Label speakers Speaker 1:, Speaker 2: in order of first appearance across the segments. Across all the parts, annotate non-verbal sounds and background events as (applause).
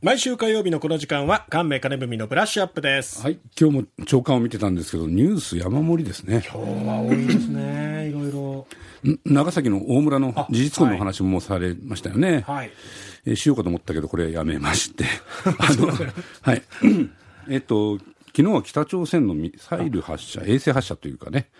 Speaker 1: 毎週火曜日のこの時間は、神明金文のブラッシュアップです。はい。今日も朝刊を見てたんですけど、ニュース山盛りですね。今日は多いですね。いろいろ。長崎の大村の事実婚の話もされましたよね。はい。えー、しようかと思ったけど、これやめまして。(laughs) あの、はい。(clears throat) えっと、昨日は北朝鮮のミサイル発射、衛星発射というかね。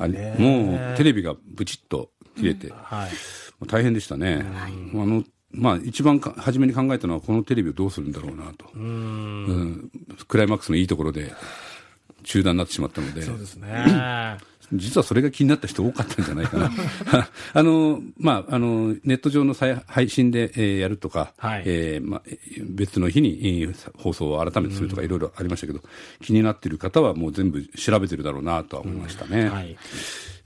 Speaker 1: あれもうテレビがブチッと切れて、うんはい、大変でしたね。はい、あのまあ、一番初めに考えたのはこのテレビをどうするんだろうなとうん、クライマックスのいいところで中断になってしまったのでそうですね実はそれが気になった人多かったんじゃないかな (laughs) あの、まあ、あのネット上の再配信で、えー、やるとか、はい、えー、まあ、別の日に、放送を改めてするとかいろいろありましたけど、気になっている方はもう全部調べてるだろうなとは思いましたね。はい、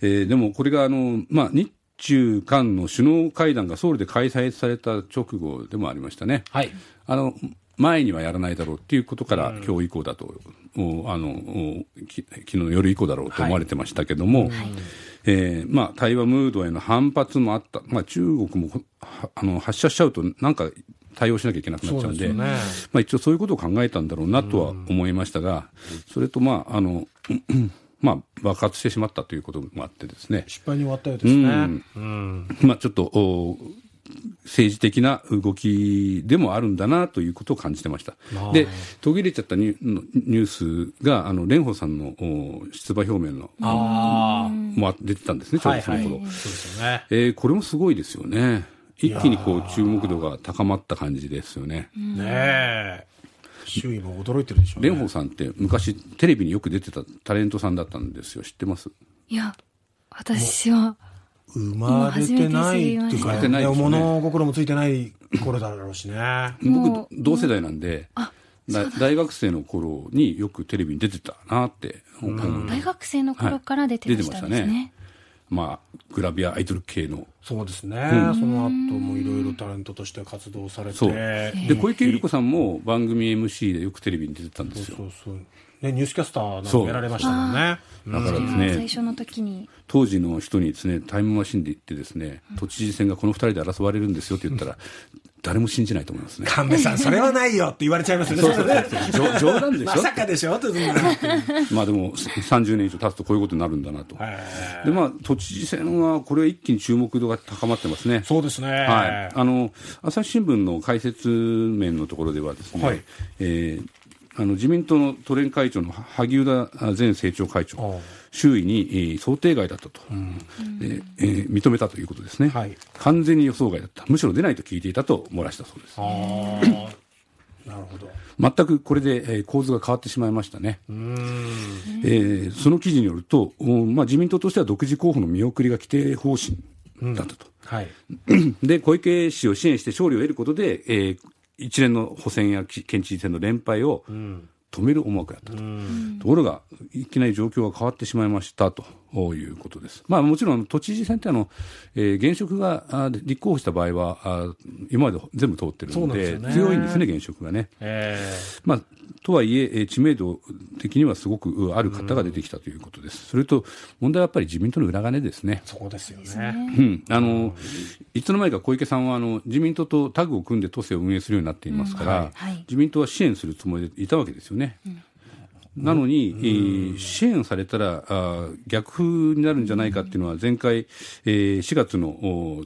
Speaker 1: えー、でもこれがあの、まあ、日中韓の首脳会談がソウルで開催された直後でもありましたね。はい、あの前にはやらないだろうっていうことから、うん、今日以降だと、あのき昨日の夜以降だろうと思われてましたけども、はいはい、えー、まあ、対話ムードへの反発もあった、まあ、中国もあの発射しちゃうと、なんか対応しなきゃいけなくなっちゃうんで、でね、まあ、一応そういうことを考えたんだろうなとは思いましたが、うん、それと、まああのまあ、爆発してしまったということもあってですね。失敗に終わったようですね。うんうん、まあ、ちょっと、政治的な動きでもあるんだなということを感じてました。で、途切れちゃったニュースが、あの、蓮舫さんの出馬表明の、も出てたんですね、ちょうどその頃。はいはい、そうですよね。えー、これもすごいですよね。一気にこう注目度が高まった感じですよね。ねえ。周囲も驚いてるでしょう、ね、蓮舫さんって昔テレビによく出てたタレントさんだったんですよ知ってますいや私は生まれてないっていうか、ね、物心もついてない頃だろうしね僕同世代なんで、大学生の頃によくテレビに出てたなって、うん、大学生の頃から出てましたねまあ、グラビアアイドル系のそうですね、うん、その後もいろいろタレントとして活動されてで小池百合子さんも番組 MC でよくテレビに出てたんですよそうそうね、ニュースキャスターのやられましたもんね。だからですね、最初の時に当時の人にですねタイムマシンで行ってですね、都知事選がこの2人で争われるんですよって言ったら、(laughs) 誰も信じないと思いますね神戸さん、それはないよって言われちゃいますよね、冗談でしょ、まさかでしょっ (laughs) まあでも、30年以上経つとこういうことになるんだなと、でまあ、都知事選は、これは一気に注目度が高まってますね、そうですね、はい、あの朝日新聞の解説面のところでは、ですね、はいえー、あの自民党の都連会長の萩生田前政調会長、周囲に想定外だったと、えー、認めたということですね、はい、完全に予想外だった、むしろ出ないと聞いていたと漏らしたそうです。なるほど全くこれで、えー、構図が変わってしまいましたね、えー、その記事によると、まあ、自民党としては独自候補の見送りが規定方針だったと、うんはい、で小池氏を支援して勝利を得ることで、えー、一連の補選や県知事選の連敗を止める思惑だったと、うん、ところが、いきなり状況が変わってしまいましたということです、まあ、もちろん都知事選ってあの、えー、現職が立候補した場合は、あ今まで全部通ってるので、でね、強いんですね、現職がね。えー、まあとはいえ、知名度的にはすごくある方が出てきたということです。それと、問題はやっぱり自民党の裏金ですね。そうですよね。うん。あの、いつの間にか小池さんは、あの、自民党とタッグを組んで都政を運営するようになっていますから、自民党は支援するつもりでいたわけですよね。なのに、えー、支援されたらあ逆風になるんじゃないかっていうのは前回、えー、4月の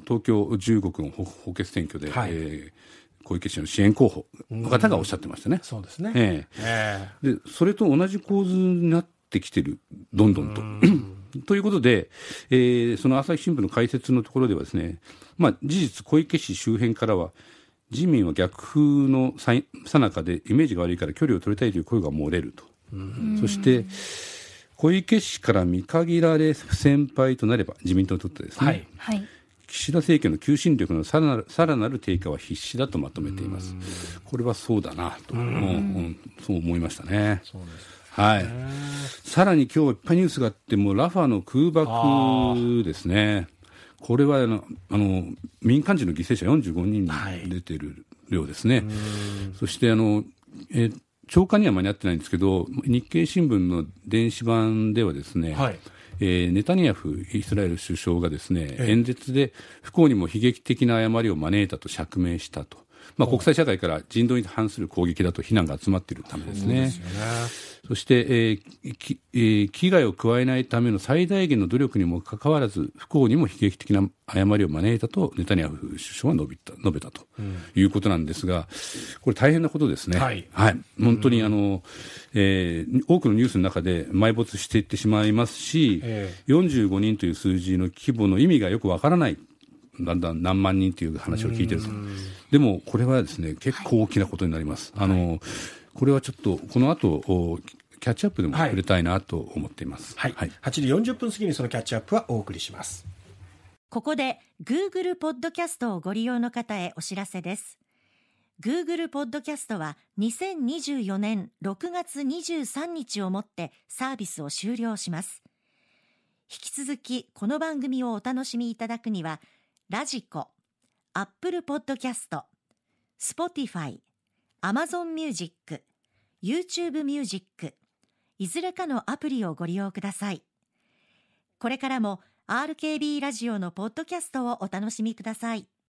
Speaker 1: 東京15区の補欠選挙で、はい、えー小池氏の支援候補の方がおっしゃってましたね。うん、そうですね、ええー、でそれと同じ構図になってきてる、どんどんと。(clears throat) ということで、えー、その朝日新聞の解説のところではですね、まあ、事実、小池氏周辺からは、自民は逆風のさなかでイメージが悪いから距離を取りたいという声が漏れると、そして小池氏から見限られ先輩となれば自民党にとってですね、はい、岸田政権の求心力のさらなるさらなる低下は必至だとまとめています。これはそうだなと、うん、そう思いましたね。はい。さらに今日いっぱいニュースがあって、もうラファの空爆ですね。これはあのあの民間人の犠牲者45人に出てる量ですね。はい、そしてあの、え長官には間に合ってないんですけど、日経新聞の電子版ではですね、はい、えー、ネタニヤフイスラエル首相がですね、演説で不幸にも悲劇的な誤りを招いたと釈明したと。まあ、国際社会から人道に反する攻撃だと非難が集まっているためですね。そ、して、えーきえー、危害を加えないための最大限の努力にもかかわらず不幸にも悲劇的な誤りを招いたとネタニヤフ首相は述べた述べたということなんですが、これ大変なことですね。はい、はい、本当にあの、うんえー、多くのニュースの中で埋没していってしまいますし、えー、45人という数字の規模の意味がよくわからないだんだん何万人という話を聞いてると。でも、これはですね、結構大きなことになります。はい、あの、これはちょっと、この後、キャッチアップでも触れたいなと思っています。はい。はい、8時40分過ぎにそのキャッチアップはお送りします。ここで Google ポッドキャストをご利用の方へお知らせです。Google ポッドキャストは2024年6月23日をもってサービスを終了します。引き続きこの番組をお楽しみいただくにはラジコ、アップルポッドキャスト、スポティファイ、アマゾンミュージック、YouTube ミュージック、いずれかのアプリをご利用ください。これからも RKB ラジオのポッドキャストをお楽しみください。